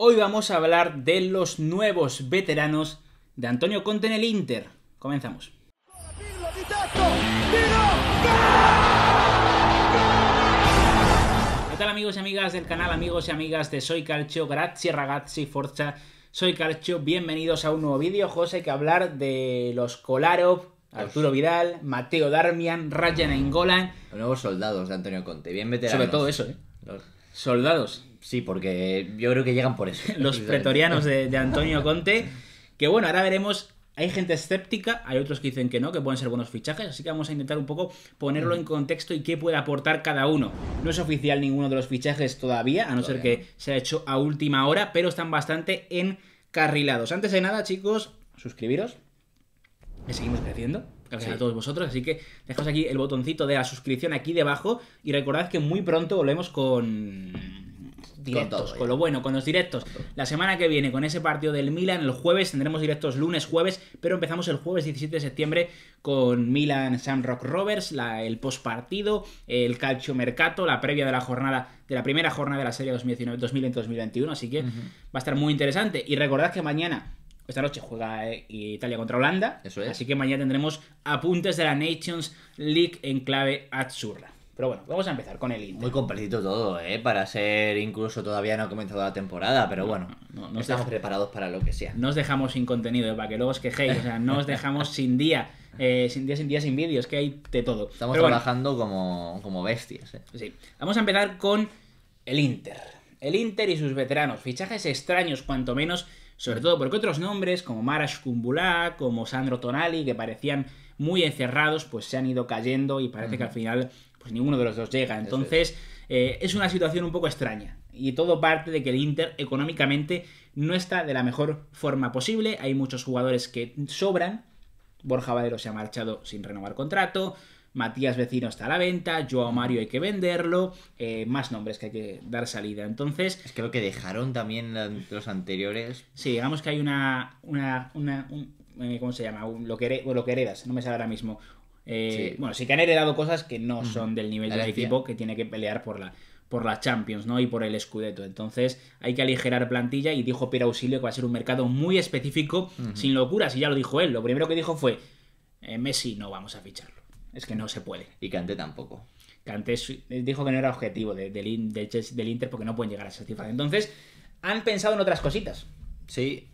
Hoy vamos a hablar de los nuevos veteranos de Antonio Conte en el Inter. Comenzamos. ¿Qué tal amigos y amigas del canal, amigos y amigas de Soy Calcio? Grazie ragazzi, forza. Soy Calcio, bienvenidos a un nuevo vídeo. José, hay que hablar de los Kolarov, Arturo Vidal, Mateo Darmian, Ryan Engolan. Los nuevos soldados de Antonio Conte, bien veteranos. Sobre todo eso, ¿eh? Soldados, sí, porque yo creo que llegan por eso. Los pretorianos de, Antonio Conte. Que bueno, ahora veremos hay gente escéptica, hay otros que dicen que no, que pueden ser buenos fichajes, así que vamos a intentar un poco ponerlo en contexto y qué puede aportar cada uno. No es oficial ninguno de los fichajes todavía, a no ser que se ha hecho a última hora, pero están bastante encarrilados. Antes de nada, chicos, suscribiros, Y seguimos creciendo gracias a todos vosotros. Así que dejad aquí el botoncito de la suscripción aquí debajo y recordad que muy pronto volvemos con directos, con, lo bueno, con los directos. la semana que viene, con ese partido del Milan, el jueves tendremos directos lunes, jueves, pero empezamos el jueves 17 de septiembre con Milan rock Rovers, la, el post partido, el calcio mercato, la previa de la jornada, de la primera jornada de la serie 2019 2021 Así que va a estar muy interesante. Y recordad que mañana esta noche juega eh, Italia contra Holanda. Eso es. Así que mañana tendremos apuntes de la Nations League en clave azurra. Pero bueno, vamos a empezar con el Inter. Muy completito todo, ¿eh? Para ser incluso todavía no ha comenzado la temporada, pero bueno, no, estamos preparados para lo que sea. nos dejamos sin contenido, para que luego os quejéis. O sea, no os dejamos sin día. Eh, sin día, sin día, sin vídeos, que hay de todo. Estamos trabajando como, como bestias. ¿eh? Sí. Vamos a empezar con el Inter. El Inter y sus veteranos. Fichajes extraños, cuanto menos, sobre todo porque otros nombres como Marash Kumbula, como Sandro Tonali, que parecían muy encerrados, pues se han ido cayendo y parece que al final pues ninguno de los dos llega. Entonces es. Eh, es una situación un poco extraña y todo parte de que el Inter económicamente no está de la mejor forma posible. Hay muchos jugadores que sobran. Borja Valero se ha marchado sin renovar contrato. Matías Vecino está a la venta, Joao Mario hay que venderlo, eh, más nombres que hay que dar salida. Entonces. Es que lo que dejaron también los anteriores. Sí, digamos que hay una. una, eh, ¿Cómo se llama? lo, que lo que heredas, no me sale ahora mismo. Eh, bueno, sí que han heredado cosas que no son del nivel del equipo que tiene que pelear por la, por la Champions, ¿no? Y por el Scudetto. Entonces, hay que aligerar plantilla y dijo Pierre Auxilio que va a ser un mercado muy específico, sin locuras, y ya lo dijo él. Lo primero que dijo fue, Messi no vamos a ficharlo. Es que no se puede. Y Kanté tampoco. Kanté dijo que no era objetivo del Inter porque no pueden llegar a esa cifra. Entonces, han pensado en otras cositas. Sí.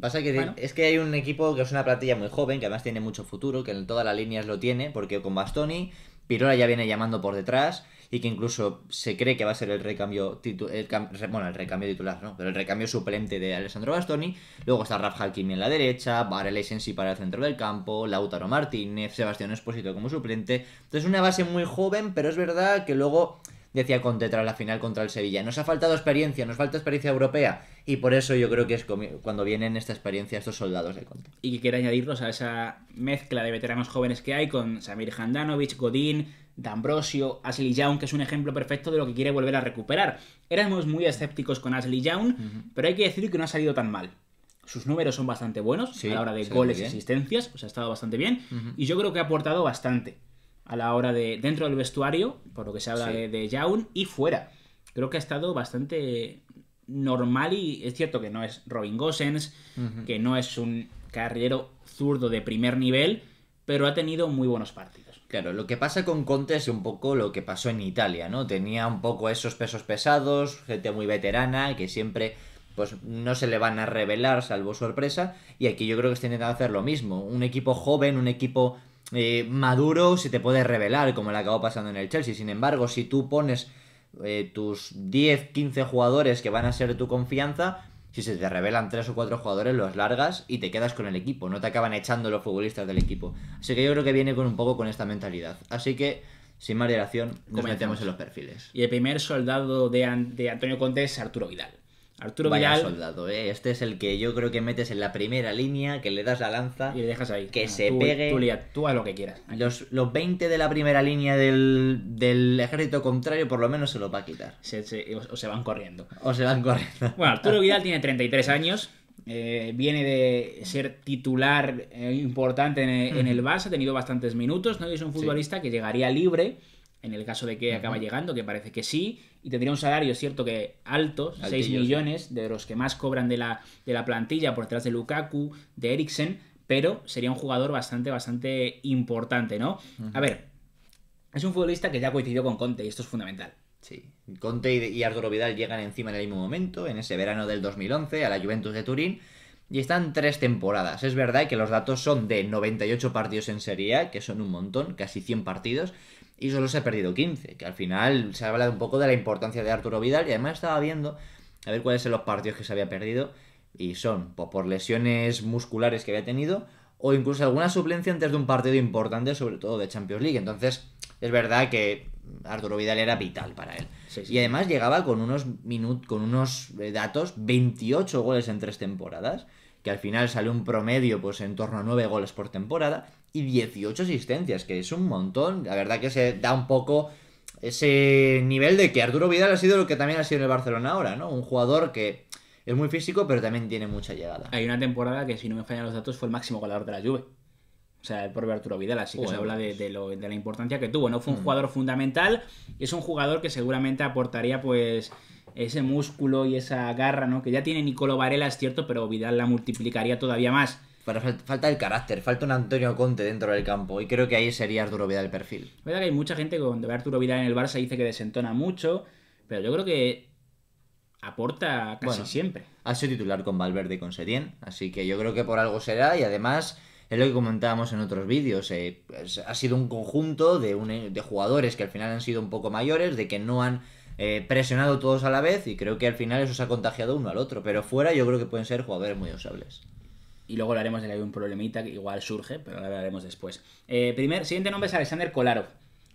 Pasa que es que hay un equipo que es una plantilla muy joven, que además tiene mucho futuro, que en todas las líneas lo tiene, porque con Bastoni, Pirola ya viene llamando por detrás y que incluso se cree que va a ser el recambio, bueno, el recambio titular, ¿no? Pero el recambio suplente de Alessandro Bastoni. Luego está Raf Hakimi en la derecha, Varela sí para el centro del campo, Lautaro Martínez, Sebastián Espósito como suplente. Entonces una base muy joven, pero es verdad que luego decía Conte tras la final contra el Sevilla. Nos ha faltado experiencia, nos falta experiencia europea. Y por eso yo creo que es cuando vienen esta experiencia estos soldados de Conte. Y que quiere añadirnos a esa mezcla de veteranos jóvenes que hay con Samir Handanovic, Godín, D'Ambrosio, Ashley Young, que es un ejemplo perfecto de lo que quiere volver a recuperar. Éramos muy escépticos con Ashley Young, pero hay que decir que no ha salido tan mal. Sus números son bastante buenos a la hora de goles y asistencias, pues ha estado bastante bien, y yo creo que ha aportado bastante a la hora de dentro del vestuario, por lo que se habla de, Young, y fuera. Creo que ha estado bastante normal y es cierto que no es Robin Gosens, que no es un carrilero zurdo de primer nivel, pero ha tenido muy buenos partidos. Claro, lo que pasa con Conte es un poco lo que pasó en Italia, ¿no? Tenía un poco esos pesos pesados, gente muy veterana que siempre pues no se le van a revelar salvo sorpresa y aquí yo creo que está que hacer lo mismo, un equipo joven, un equipo eh, maduro se te puede revelar como le acabó pasando en el Chelsea, sin embargo, si tú pones eh, tus 10, 15 jugadores que van a ser tu confianza, si se te revelan tres o cuatro jugadores, los largas y te quedas con el equipo. No te acaban echando los futbolistas del equipo. Así que yo creo que viene con un poco con esta mentalidad. Así que sin más dilación, metemos en los perfiles. Y el primer soldado de, de Antonio Conte es Arturo Vidal. Arturo Vaya Vidal. soldado, eh. Este es el que yo creo que metes en la primera línea, que le das la lanza. Y le dejas ahí. Que se pegue. Tú, lia, lo que quieras. Los, 20 de la primera línea del, ejército contrario, por lo menos se lo va a quitar. o, se van corriendo. O se van corriendo. Bueno, Arturo Vidal tiene 33 años. Eh, viene de ser titular eh, importante en, el Barça, ha tenido bastantes minutos, ¿no? es un futbolista que llegaría libre en el caso de que acaba llegando, que parece que sí, y tendría un salario, cierto que alto, 6 millones, de los que más cobran de la, de la plantilla por detrás de Lukaku, de Eriksen, pero sería un jugador bastante, bastante importante, ¿no? A ver, es un futbolista que ya coincidió con Conte, y esto es fundamental. Sí, Conte y Arturo Vidal llegan encima en el mismo momento, en ese verano del 2011, a la Juventus de Turín, y están tres temporadas. Es verdad que los datos son de 98 partidos en Serie que son un montón, casi 100 partidos, y solo se ha perdido 15, que al final se ha hablado un poco de la importancia de Arturo Vidal y además estaba viendo a ver cuáles son los partidos que se había perdido y son por lesiones musculares que había tenido o incluso alguna suplencia antes de un partido importante, sobre todo de Champions League. Entonces, es verdad que Arturo Vidal era vital para él. Y además llegaba con unos, con unos eh, datos, 28 goles en tres temporadas, que al final sale un promedio pues en torno a 9 goles por temporada, y 18 asistencias, que es un montón. La verdad que se da un poco ese nivel de que Arturo Vidal ha sido lo que también ha sido en el Barcelona ahora, ¿no? Un jugador que es muy físico, pero también tiene mucha llegada. Hay una temporada que, si no me fallan los datos, fue el máximo goleador de la Juve. O sea, por Arturo Vidal, así que se habla pues. de, la importancia que tuvo, ¿no? Fue un mm. jugador fundamental, es un jugador que seguramente aportaría, pues, ese músculo y esa garra, ¿no? Que ya tiene Nicolo Varela, es cierto, pero Vidal la multiplicaría todavía más. Pero falta el carácter, falta un Antonio Conte dentro del campo, y creo que ahí sería Arturo Vidal el perfil. verdad que hay mucha gente que cuando ve Arturo Vidal en el Barça dice que desentona mucho, pero yo creo que aporta casi siempre. Ha sido titular con Valverde y con Serena. así que yo creo que por algo será, y además es lo que comentábamos en otros vídeos. Eh, pues, ha sido un conjunto de, jugadores que al final han sido un poco mayores, de que no han eh, presionado todos a la vez y creo que al final eso se ha contagiado uno al otro. Pero fuera yo creo que pueden ser jugadores muy usables. Y luego hablaremos de que hay un problemita que igual surge, pero lo hablaremos después. Eh, primer, siguiente nombre es Alexander Kolarov,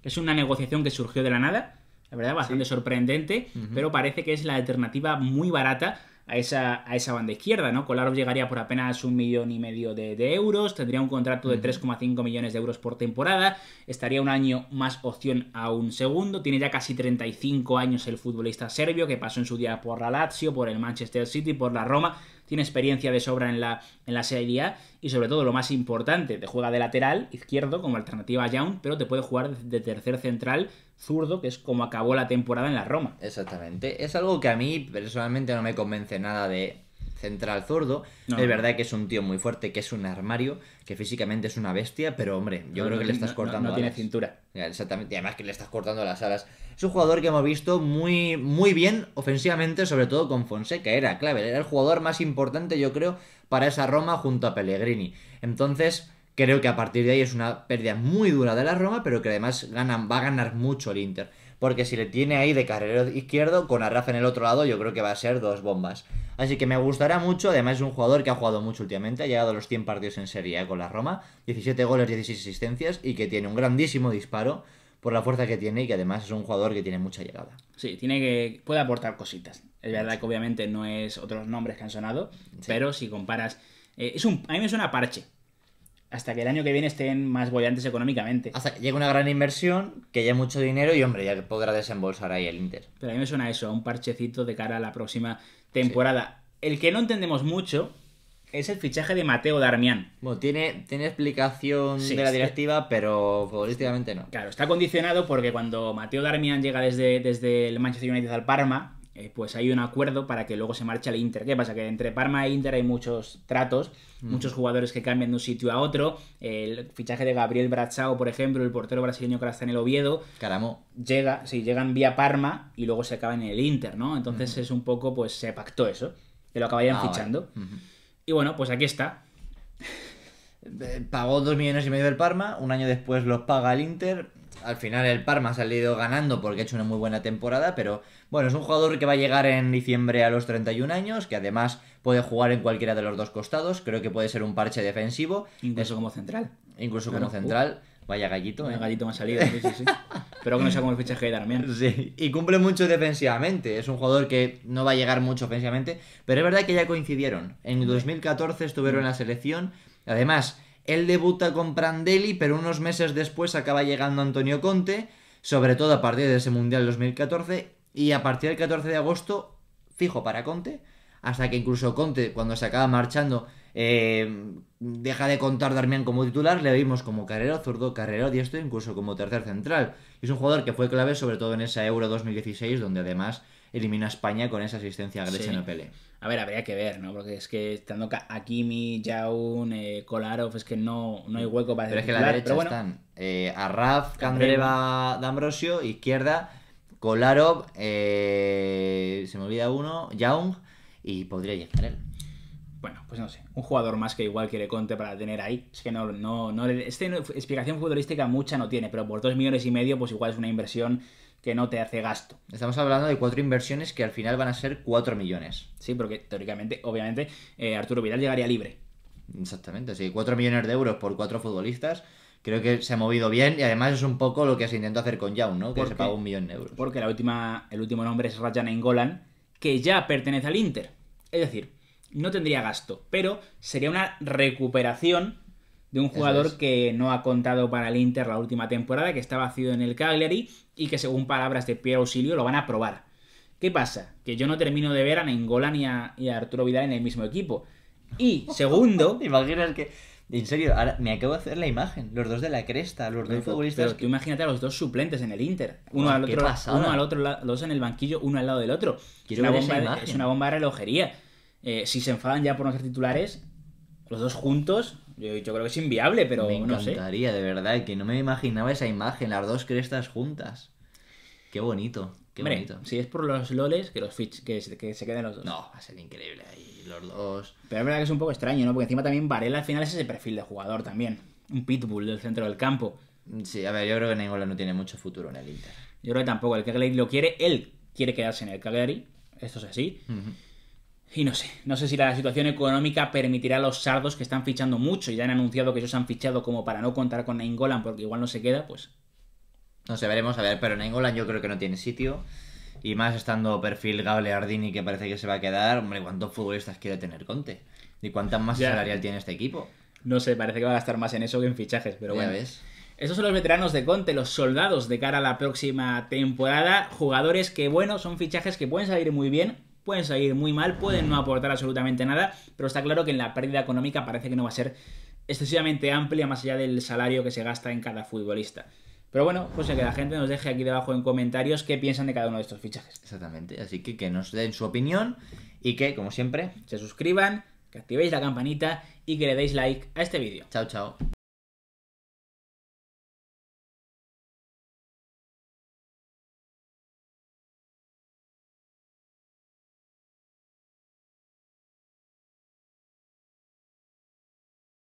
es una negociación que surgió de la nada, la verdad bastante sorprendente, pero parece que es la alternativa muy barata a esa, a esa banda izquierda, ¿no? Kolarov llegaría por apenas un millón y medio de, euros, tendría un contrato de 3,5 millones de euros por temporada, estaría un año más opción a un segundo, tiene ya casi 35 años el futbolista serbio que pasó en su día por la Lazio, por el Manchester City, por la Roma, tiene experiencia de sobra en la, en la Serie A y sobre todo lo más importante, te juega de lateral izquierdo como alternativa a Young, pero te puede jugar de tercer central zurdo, que es como acabó la temporada en la Roma. Exactamente. Es algo que a mí personalmente no me convence nada de central zurdo. es verdad que es un tío muy fuerte, que es un armario, que físicamente es una bestia, pero hombre, yo creo que le estás cortando. No, tiene cintura. Exactamente, y además que le estás cortando las alas. Es un jugador que hemos visto muy, muy bien ofensivamente, sobre todo con Fonseca. Era clave, era el jugador más importante, yo creo, para esa Roma junto a Pellegrini. Entonces, Creo que a partir de ahí es una pérdida muy dura de la Roma, pero que además ganan, va a ganar mucho el Inter. Porque si le tiene ahí de carrero izquierdo, con Arrafa en el otro lado, yo creo que va a ser dos bombas. Así que me gustará mucho, además es un jugador que ha jugado mucho últimamente, ha llegado a los 100 partidos en Serie con la Roma, 17 goles, 16 asistencias y que tiene un grandísimo disparo por la fuerza que tiene y que además es un jugador que tiene mucha llegada. Sí, tiene que puede aportar cositas. Es verdad que obviamente no es otros nombres que han sonado, pero si comparas eh, es un a mí me suena parche, hasta que el año que viene estén más bollantes económicamente. Hasta que llegue una gran inversión, que haya mucho dinero y, hombre, ya podrá desembolsar ahí el Inter. Pero a mí me suena eso, un parchecito de cara a la próxima temporada. El que no entendemos mucho es el fichaje de Mateo Darmian. Bueno, tiene, tiene explicación de la directiva, pero futbolísticamente no. Claro, está condicionado porque cuando Mateo Darmian llega desde, desde el Manchester United al Parma, eh, pues hay un acuerdo para que luego se marche al Inter. ¿Qué pasa? Que entre Parma e Inter hay muchos tratos, muchos jugadores que cambian de un sitio a otro. El fichaje de Gabriel Brachao, por ejemplo, el portero brasileño que ahora está en el Oviedo. Caramo. Llega, sí, llegan vía Parma y luego se acaban en el Inter, ¿no? Entonces es un poco, pues se pactó eso, que lo acabarían ah, fichando. Y bueno, pues aquí está. Eh, pagó dos millones y medio del Parma, un año después los paga el Inter al final el Parma ha salido ganando porque ha hecho una muy buena temporada, pero bueno, es un jugador que va a llegar en diciembre a los 31 años, que además puede jugar en cualquiera de los dos costados, creo que puede ser un parche defensivo. Incluso como central. Incluso como central. vaya gallito, vaya eh. gallito me ha salido, sí, sí, sí. Pero que no sea como el fichaje de Darmian. Sí, y cumple mucho defensivamente. Es un jugador que no va a llegar mucho ofensivamente, pero es verdad que ya coincidieron. En 2014 estuvieron en la selección. Además, él debuta con Prandelli, pero unos meses después acaba llegando Antonio Conte, sobre todo a partir de ese Mundial 2014, y a partir del 14 de agosto, fijo para Conte, hasta que incluso Conte, cuando se acaba marchando, eh, deja de contar Darmian como titular, le vimos como carrero zurdo, carrero diestro, incluso como tercer central. Es un jugador que fue clave sobre todo en esa Euro 2016, donde además elimina a España con esa asistencia a en el PL. A ver, habría que ver, ¿no? Porque es que estando Akimi, Jaun, eh, Kolarov, es que no, no hay hueco para... Pero es que la derecha están eh, Arraf, Candreva, D'Ambrosio, izquierda, Kolarov, eh, se me olvida uno, Jaun, y podría llegar él. Bueno, pues no sé, un jugador más que igual quiere Conte para tener ahí. Es que no, no, no, Esta explicación futbolística mucha no tiene, pero por dos millones y medio, pues igual es una inversión que no te hace gasto. Estamos hablando de cuatro inversiones que al final van a ser cuatro millones. Sí, porque teóricamente, obviamente, eh, Arturo Vidal llegaría libre. Exactamente, sí, cuatro millones de euros por cuatro futbolistas. Creo que se ha movido bien y además es un poco lo que se intentó hacer con Young, ¿no? Que se pagó un millón de euros. Porque la última, el último nombre es Rajan Engolan, que ya pertenece al Inter. Es decir, no tendría gasto, pero sería una recuperación de un jugador que no ha contado para el Inter la última temporada, que está vacío en el Cagliari y que según palabras de Pierre Auxilio lo van a probar. ¿Qué pasa? Que yo no termino de ver a Ningola ni a, y a Arturo Vidal en el mismo equipo. Y segundo... Imagínate que... En serio, ahora me acabo de hacer la imagen. Los dos de la cresta, los dos futbolistas. que... imagínate a los dos suplentes en el Inter. Uno, al, otro, uno al otro, dos en el banquillo, uno al lado del otro. es, una bomba, de, es una bomba de relojería. Eh, si se enfadan ya por no ser titulares, los dos juntos, yo, creo que es inviable, pero no sé. Me encantaría, de verdad, que no me imaginaba esa imagen, las dos crestas juntas. Qué bonito. Qué bonito. Si es por los loles, que los fich que, se queden los dos. No, va a ser increíble ahí, los dos. Pero es verdad que es un poco extraño, ¿no? Porque encima también Varela al final es ese perfil de jugador también. Un pitbull del centro del campo. Sí, a ver, yo creo que Nengola no tiene mucho futuro en el Inter. Yo creo que tampoco. El Cagliari lo quiere, él quiere quedarse en el Cagliari. Esto es así. Y no sé, no sé si la situación económica permitirá a los sardos que están fichando mucho y ya han anunciado que ellos han fichado como para no contar con Nainggolan porque igual no se queda, pues... No sé, veremos a ver, pero Nainggolan yo creo que no tiene sitio. Y más estando perfil Gable Ardini que parece que se va a quedar, hombre, ¿cuántos futbolistas quiere tener Conte? ¿Y cuánta más salarial tiene este equipo? No sé, parece que va a gastar más en eso que en fichajes, pero bueno. Esos son los veteranos de Conte, los soldados de cara a la próxima temporada. Jugadores que, bueno, son fichajes que pueden salir muy bien pueden salir muy mal, pueden no aportar absolutamente nada, pero está claro que en la pérdida económica parece que no va a ser excesivamente amplia más allá del salario que se gasta en cada futbolista. Pero bueno, pues que la gente nos deje aquí debajo en comentarios qué piensan de cada uno de estos fichajes. Exactamente, así que que nos den su opinión y que, como siempre, se suscriban, que activéis la campanita y que le deis like a este vídeo. Chao, chao.